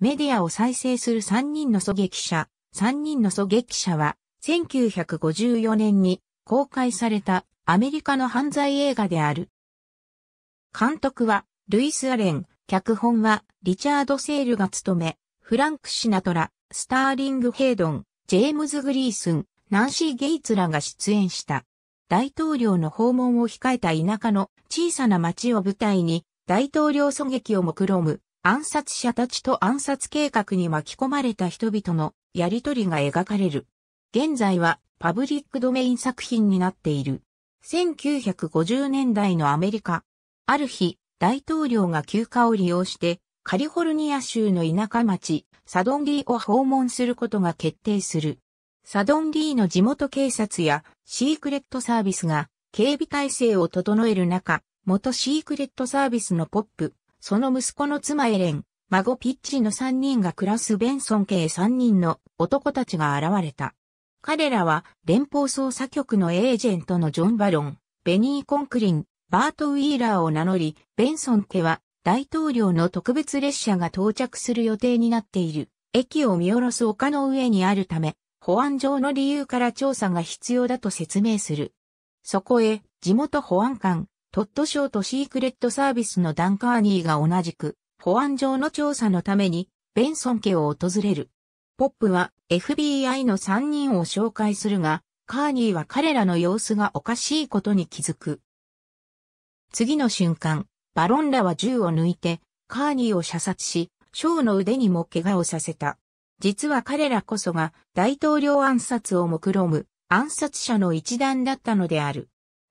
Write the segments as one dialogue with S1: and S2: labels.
S1: メディアを再生する三人の狙撃者。三人の狙撃者は、1954年に公開されたアメリカの犯罪映画である。監督は、ルイス・アレン、脚本は、リチャード・セールが務め、フランク・シナトラ、スターリング・ヘイドン、ジェームズ・グリースン、ナンシー・ゲイツらが出演した。大統領の訪問を控えた田舎の小さな町を舞台に、大統領狙撃を目論む暗殺者たちと暗殺計画に巻き込まれた人々のやりとりが描かれる。現在はパブリックドメイン作品になっている。1950年代のアメリカ。ある日、大統領が休暇を利用して、カリフォルニア州の田舎町、サドンリーを訪問することが決定する。サドンリーの地元警察やシークレットサービスが警備体制を整える中、元シークレットサービスのポップ、その息子の妻エレン、孫ピッチの3人が暮らすベンソン系3人の男たちが現れた。彼らは連邦捜査局のエージェントのジョン・バロン、ベニー・コンクリン、バート・ウィーラーを名乗り、ベンソン家は大統領の特別列車が到着する予定になっている。駅を見下ろす丘の上にあるため、保安上の理由から調査が必要だと説明する。そこへ、地元保安官、トットーとシークレットサービスのダンカーニーが同じく、保安上の調査のために、ベンソン家を訪れる。ポップは FBI の3人を紹介するが、カーニーは彼らの様子がおかしいことに気づく。次の瞬間、バロンらは銃を抜いて、カーニーを射殺し、ショーの腕にも怪我をさせた。実は彼らこそが大統領暗殺を目論む暗殺者の一団だったのである。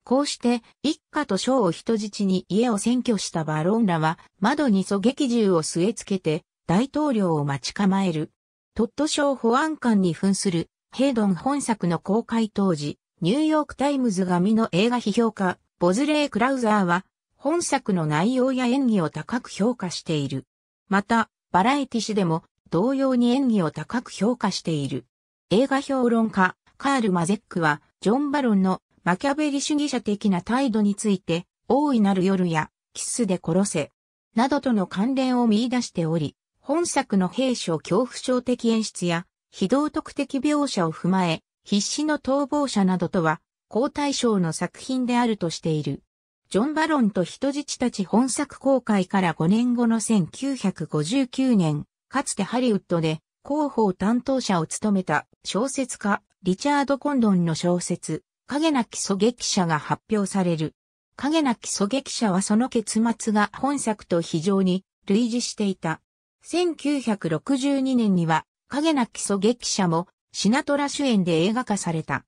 S1: こうして、一家と将を人質に家を占拠したバロンらは、窓に狙撃銃を据え付けて、大統領を待ち構える。トット省保安官に扮する、ヘイドン本作の公開当時、ニューヨークタイムズ紙の映画批評家、ボズレー・クラウザーは、本作の内容や演技を高く評価している。また、バラエティ誌でも、同様に演技を高く評価している。映画評論家、カール・マゼックは、ジョン・バロンのマキャベリ主義者的な態度について、大いなる夜や、キスで殺せ、などとの関連を見出しており、本作の兵所恐怖症的演出や、非道徳的描写を踏まえ、必死の逃亡者などとは、交代賞の作品であるとしている。ジョン・バロンと人質たち本作公開から5年後の1959年、かつてハリウッドで広報担当者を務めた小説家リチャード・コンドンの小説、影なき狙撃者が発表される。影なき狙撃者はその結末が本作と非常に類似していた。1962年には影なき狙撃者もシナトラ主演で映画化された。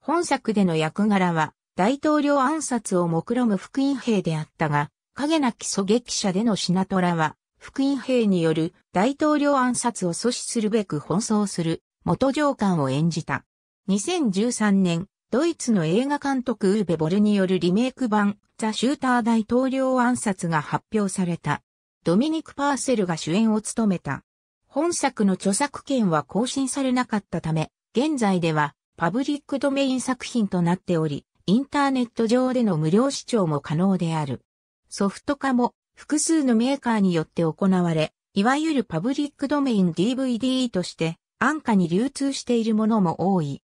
S1: 本作での役柄は大統領暗殺を目論む福音兵であったが、影なき狙撃者でのシナトラは福音兵による大統領暗殺を阻止するべく奔走する元上官を演じた。2013年、ドイツの映画監督ウーベ・ボルによるリメイク版、ザ・シューター大統領暗殺が発表された。ドミニク・パーセルが主演を務めた。本作の著作権は更新されなかったため、現在ではパブリックドメイン作品となっており、インターネット上での無料視聴も可能である。ソフト化も複数のメーカーによって行われ、いわゆるパブリックドメイン DVD として安価に流通しているものも多い。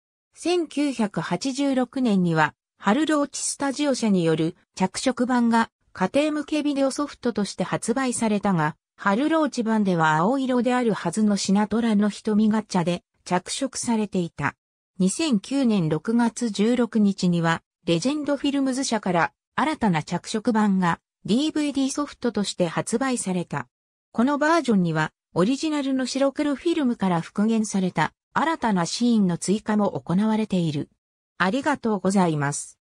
S1: 1986年には、ハルローチスタジオ社による着色版が家庭向けビデオソフトとして発売されたが、ハルローチ版では青色であるはずのシナトラの瞳ガチャで着色されていた。2009年6月16日には、レジェンドフィルムズ社から新たな着色版が DVD ソフトとして発売された。このバージョンには、オリジナルの白黒フィルムから復元された新たなシーンの追加も行われている。ありがとうございます。